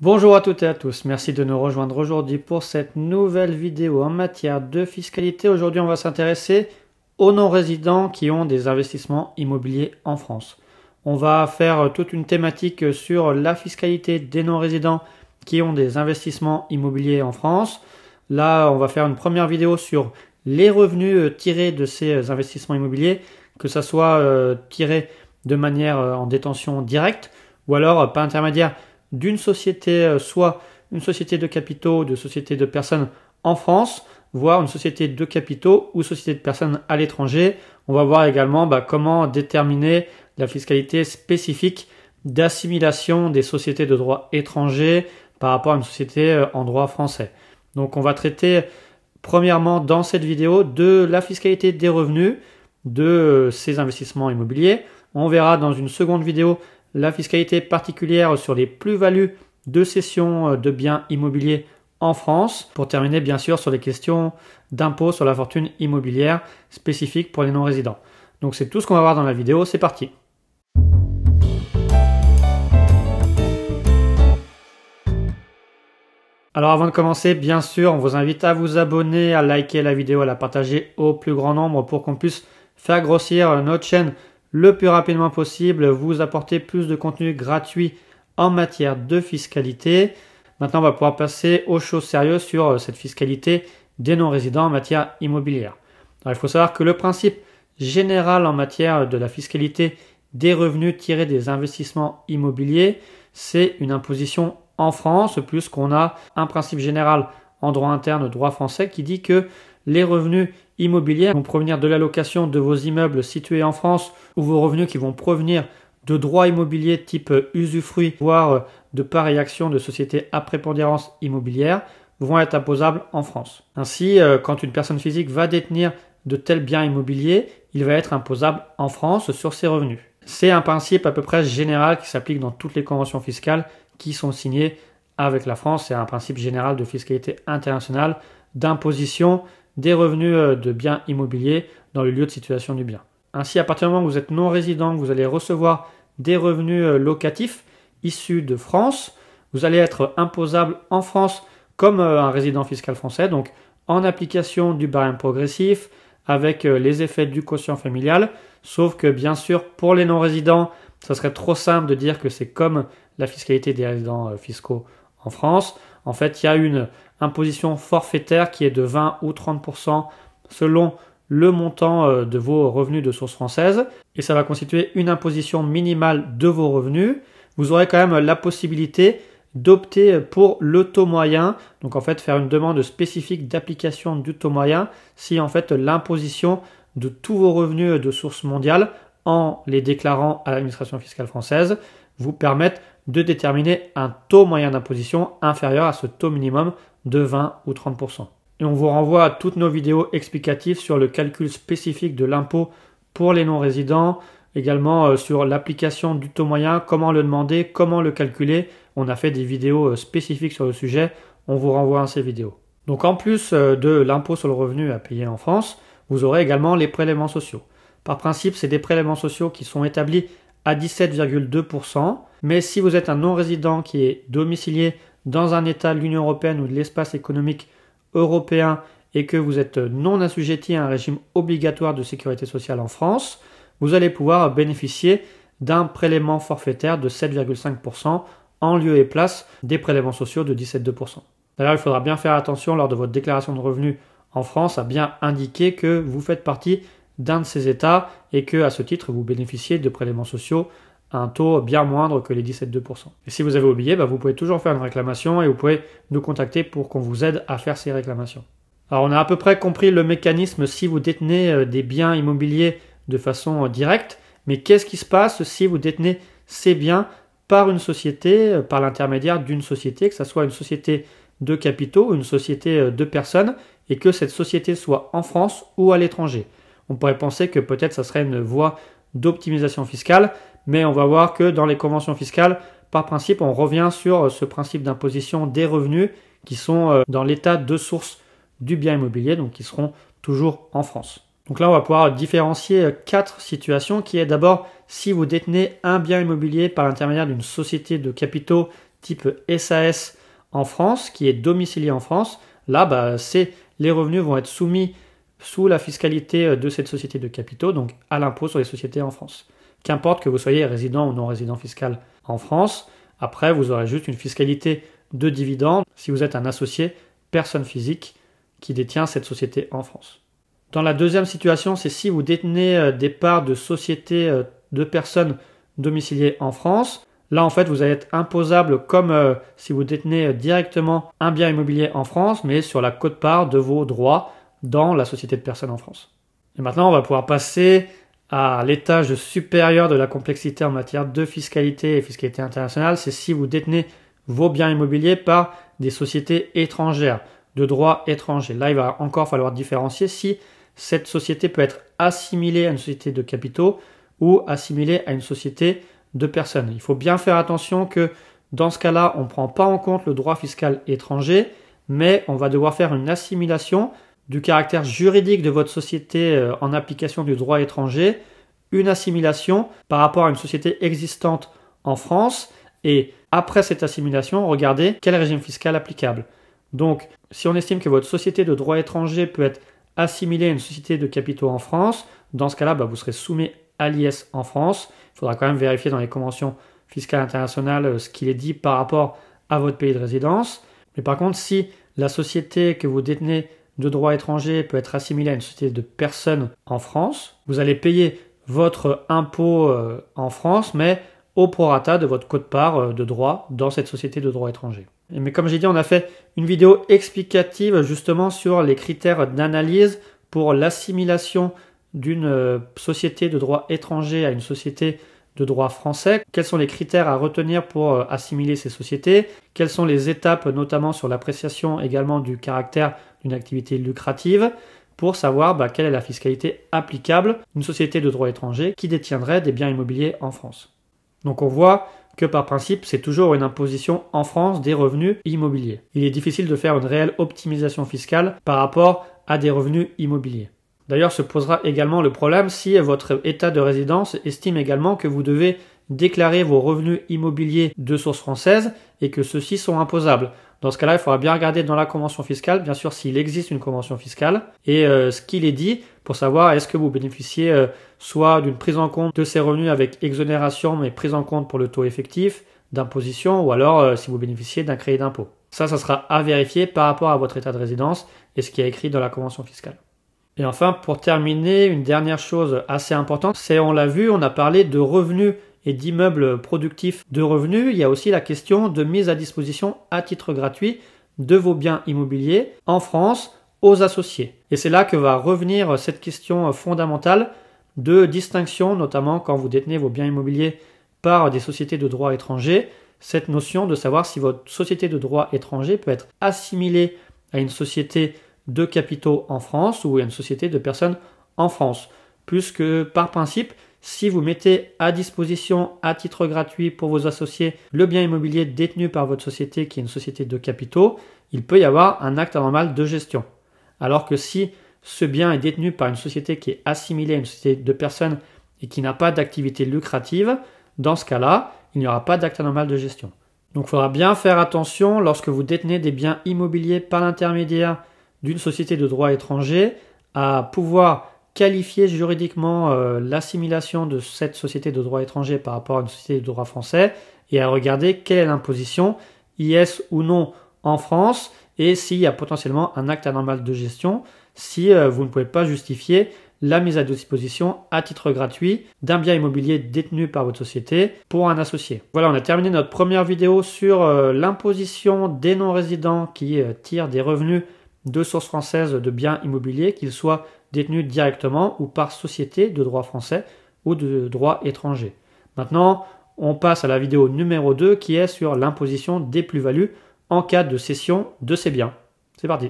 Bonjour à toutes et à tous, merci de nous rejoindre aujourd'hui pour cette nouvelle vidéo en matière de fiscalité. Aujourd'hui on va s'intéresser aux non-résidents qui ont des investissements immobiliers en France. On va faire toute une thématique sur la fiscalité des non-résidents qui ont des investissements immobiliers en France. Là, on va faire une première vidéo sur les revenus euh, tirés de ces euh, investissements immobiliers, que ça soit euh, tiré de manière en détention directe ou alors pas intermédiaire, d'une société, euh, soit une société de capitaux, de société de personnes en France, voire une société de capitaux ou société de personnes à l'étranger. On va voir également bah, comment déterminer la fiscalité spécifique d'assimilation des sociétés de droit étranger par rapport à une société euh, en droit français. Donc on va traiter premièrement dans cette vidéo de la fiscalité des revenus de euh, ces investissements immobiliers. On verra dans une seconde vidéo la fiscalité particulière sur les plus-values de cession euh, de biens immobiliers en France. Pour terminer, bien sûr, sur les questions d'impôt sur la fortune immobilière spécifique pour les non-résidents. Donc c'est tout ce qu'on va voir dans la vidéo, c'est parti Alors avant de commencer, bien sûr, on vous invite à vous abonner, à liker la vidéo, à la partager au plus grand nombre pour qu'on puisse faire grossir euh, notre chaîne le plus rapidement possible, vous apporter plus de contenu gratuit en matière de fiscalité. Maintenant, on va pouvoir passer aux choses sérieuses sur euh, cette fiscalité des non-résidents en matière immobilière. il faut savoir que le principe général en matière de la fiscalité des revenus tirés des investissements immobiliers, c'est une imposition en France, plus qu'on a un principe général en droit interne, droit français, qui dit que les revenus immobiliers vont provenir de l'allocation de vos immeubles situés en France ou vos revenus qui vont provenir de droits immobiliers type usufruit, voire de parts et actions de sociétés à prépondérance immobilière vont être imposables en France. Ainsi, euh, quand une personne physique va détenir de tels biens immobiliers, il va être imposable en France sur ses revenus. C'est un principe à peu près général qui s'applique dans toutes les conventions fiscales qui sont signées avec la France. C'est un principe général de fiscalité internationale, d'imposition des revenus euh, de biens immobiliers dans le lieu de situation du bien. Ainsi, à partir du moment où vous êtes non résident, vous allez recevoir des revenus euh, locatifs issus de France. Vous allez être imposable en France comme euh, un résident fiscal français, donc en application du barème progressif, avec les effets du quotient familial. Sauf que bien sûr, pour les non-résidents, ça serait trop simple de dire que c'est comme la fiscalité des résidents fiscaux en France. En fait, il y a une imposition forfaitaire qui est de 20 ou 30% selon le montant euh, de vos revenus de source française et ça va constituer une imposition minimale de vos revenus. Vous aurez quand même la possibilité d'opter pour le taux moyen, donc en fait faire une demande spécifique d'application du taux moyen si en fait l'imposition de tous vos revenus de source mondiale en les déclarant à l'administration fiscale française vous permettent de déterminer un taux moyen d'imposition inférieur à ce taux minimum de 20 ou 30%. Et on vous renvoie à toutes nos vidéos explicatives sur le calcul spécifique de l'impôt pour les non-résidents, également euh, sur l'application du taux moyen, comment le demander, comment le calculer. On a fait des vidéos euh, spécifiques sur le sujet, on vous renvoie à ces vidéos. Donc en plus euh, de l'impôt sur le revenu à payer en France, vous aurez également les prélèvements sociaux. Par principe, c'est des prélèvements sociaux qui sont établis à 17,2%. Mais si vous êtes un non-résident qui est domicilié dans un État de l'Union européenne ou de l'espace économique européen et que vous êtes non assujetti à un régime obligatoire de sécurité sociale en France, vous allez pouvoir bénéficier d'un prélèvement forfaitaire de 7,5% en lieu et place des prélèvements sociaux de 17,2%. D'ailleurs, il faudra bien faire attention lors de votre déclaration de revenus en France à bien indiquer que vous faites partie d'un de ces États et que, à ce titre, vous bénéficiez de prélèvements sociaux un taux bien moindre que les 17,2%. Et si vous avez oublié, bah, vous pouvez toujours faire une réclamation et vous pouvez nous contacter pour qu'on vous aide à faire ces réclamations. Alors on a à peu près compris le mécanisme si vous détenez euh, des biens immobiliers de façon euh, directe, mais qu'est-ce qui se passe si vous détenez ces biens par une société, euh, par l'intermédiaire d'une société, que ce soit une société de capitaux, une société de personnes, et que cette société soit en France ou à l'étranger. On pourrait penser que peut-être ça serait une voie d'optimisation fiscale, mais on va voir que dans les conventions fiscales, par principe, on revient sur euh, ce principe d'imposition des revenus qui sont euh, dans l'état de source du bien immobilier, donc qui seront toujours en France. Donc là, on va pouvoir différencier euh, quatre situations qui est d'abord si vous détenez un bien immobilier par l'intermédiaire d'une société de capitaux type SAS en France, qui est domiciliée en France, là, bah, c'est les revenus vont être soumis sous la fiscalité de cette société de capitaux, donc à l'impôt sur les sociétés en France qu'importe que vous soyez résident ou non résident fiscal en France. Après, vous aurez juste une fiscalité de dividendes si vous êtes un associé personne physique qui détient cette société en France. Dans la deuxième situation, c'est si vous détenez euh, des parts de société euh, de personnes domiciliées en France. Là, en fait, vous allez être imposable comme euh, si vous détenez directement un bien immobilier en France, mais sur la cote-part de vos droits dans la société de personnes en France. Et maintenant, on va pouvoir passer à l'étage supérieur de la complexité en matière de fiscalité et fiscalité internationale, c'est si vous détenez vos biens immobiliers par des sociétés étrangères, de droit étranger. Là, il va encore falloir différencier si cette société peut être assimilée à une société de capitaux ou assimilée à une société de personnes. Il faut bien faire attention que dans ce cas-là, on ne prend pas en compte le droit fiscal étranger, mais on va devoir faire une assimilation du caractère juridique de votre société euh, en application du droit étranger, une assimilation par rapport à une société existante en France, et après cette assimilation, regardez quel régime fiscal applicable. Donc, si on estime que votre société de droit étranger peut être assimilée à une société de capitaux en France, dans ce cas-là, bah, vous serez soumis à l'IS en France. Il faudra quand même vérifier dans les conventions fiscales internationales euh, ce qu'il est dit par rapport à votre pays de résidence. Mais par contre, si la société que vous détenez de droit étranger peut être assimilé à une société de personnes en France. Vous allez payer votre impôt euh, en France, mais au prorata de votre quote-part euh, de droit dans cette société de droit étranger. Mais comme j'ai dit, on a fait une vidéo explicative justement sur les critères d'analyse pour l'assimilation d'une euh, société de droit étranger à une société de droit français, quels sont les critères à retenir pour euh, assimiler ces sociétés, quelles sont les étapes notamment sur l'appréciation également du caractère d'une activité lucrative pour savoir bah, quelle est la fiscalité applicable d'une société de droit étranger qui détiendrait des biens immobiliers en France. Donc on voit que par principe, c'est toujours une imposition en France des revenus immobiliers. Il est difficile de faire une réelle optimisation fiscale par rapport à des revenus immobiliers. D'ailleurs, se posera également le problème si votre état de résidence estime également que vous devez déclarer vos revenus immobiliers de source française et que ceux-ci sont imposables. Dans ce cas-là, il faudra bien regarder dans la convention fiscale, bien sûr, s'il existe une convention fiscale et euh, ce qu'il est dit pour savoir est-ce que vous bénéficiez euh, soit d'une prise en compte de ces revenus avec exonération mais prise en compte pour le taux effectif d'imposition ou alors euh, si vous bénéficiez d'un crédit d'impôt. Ça, ça sera à vérifier par rapport à votre état de résidence et ce qui est écrit dans la convention fiscale. Et enfin, pour terminer, une dernière chose assez importante, c'est on l'a vu, on a parlé de revenus et d'immeubles productifs de revenus. Il y a aussi la question de mise à disposition à titre gratuit de vos biens immobiliers en France aux associés. Et c'est là que va revenir cette question fondamentale de distinction, notamment quand vous détenez vos biens immobiliers par des sociétés de droit étranger, cette notion de savoir si votre société de droit étranger peut être assimilée à une société de capitaux en France ou une société de personnes en France. Puisque par principe, si vous mettez à disposition à titre gratuit pour vos associés le bien immobilier détenu par votre société qui est une société de capitaux, il peut y avoir un acte anormal de gestion. Alors que si ce bien est détenu par une société qui est assimilée à une société de personnes et qui n'a pas d'activité lucrative, dans ce cas-là, il n'y aura pas d'acte anormal de gestion. Donc il faudra bien faire attention lorsque vous détenez des biens immobiliers par l'intermédiaire d'une société de droit étranger à pouvoir qualifier juridiquement euh, l'assimilation de cette société de droit étranger par rapport à une société de droit français et à regarder quelle est l'imposition, IS ou non, en France et s'il y a potentiellement un acte anormal de gestion si euh, vous ne pouvez pas justifier la mise à disposition à titre gratuit d'un bien immobilier détenu par votre société pour un associé. Voilà, on a terminé notre première vidéo sur euh, l'imposition des non-résidents qui tirent des revenus de sources françaises de biens immobiliers, qu'ils soient détenus directement ou par société de droit français ou de droit étranger. Maintenant, on passe à la vidéo numéro 2 qui est sur l'imposition des plus-values en cas de cession de ces biens. C'est parti